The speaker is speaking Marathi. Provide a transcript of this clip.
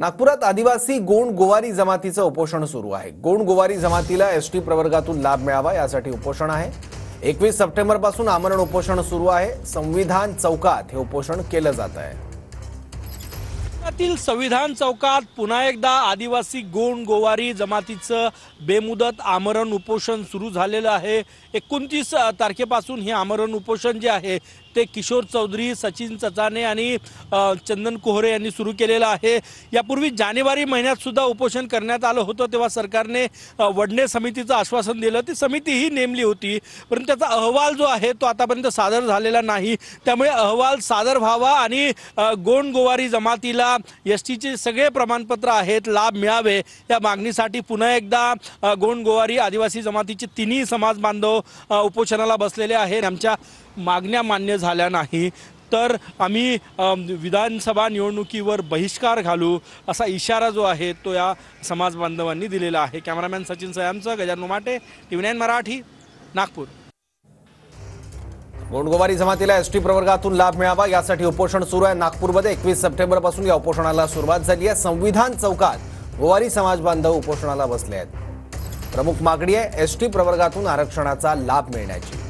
नागपुरात आदिवासी गोंड गोवारी जमातीचं उपोषण सुरू आहे गोंड गोवारी जमातीला एस टी प्रवर्गातून लाभ मिळावा यासाठी उपोषण आहे एकवीस सप्टेंबरपासून आमरण उपोषण सुरू आहे संविधान चौकात हे उपोषण केलं जात आहे पुण्यातील संविधान चौकात पुन्हा एकदा आदिवासी गोंड गोवारी जमातीचं बेमुदत आमरण उपोषण सुरू झालेलं आहे एकोणतीस तारखेपासून हे आमरण उपोषण जे आहे ते किशोर चौधरी सचिन चचाने आणि चंदन कोहरे यांनी सुरू केलेलं आहे यापूर्वी जानेवारी महिन्यात सुद्धा उपोषण करण्यात आलं होतं तेव्हा सरकारने वडणे समितीचं आश्वासन दिलं ती समिती ही नेमली होती परंतु त्याचा अहवाल जो आहे तो आतापर्यंत सादर झालेला नाही त्यामुळे अहवाल सादर व्हावा आणि गोंड गोवारी जमातीला एस टीचे सगळे प्रमाणपत्र आहेत लाभ मिळावे या मागणीसाठी पुन्हा एकदा गोंडगोवारी आदिवासी जमातीचे तिन्ही समाज बांधव उपोषणाला बसलेले आहेत आमच्या मागण्या मान्य झाल्या नाही तर आम्ही विधानसभा निवडणुकीवर बहिष्कार घालू असा इशारा जो आहे तो या समाज बांधवांनी दिलेला आहे कॅमेरामॅन सचिन सयामचं गजानन माटे टी नाईन मराठी नागपूर गोंडगोवारी जमातीला एसटी प्रवर्गातून लाभ मिळावा यासाठी उपोषण सुरू आहे नागपूरमध्ये एकवीस सप्टेंबरपासून या उपोषणाला सुरुवात झाली आहे संविधान चौकात गोवारी समाज बांधव उपोषणाला बसले आहेत प्रमुख मागणी आहे एसटी प्रवर्गातून आरक्षणाचा लाभ मिळण्याची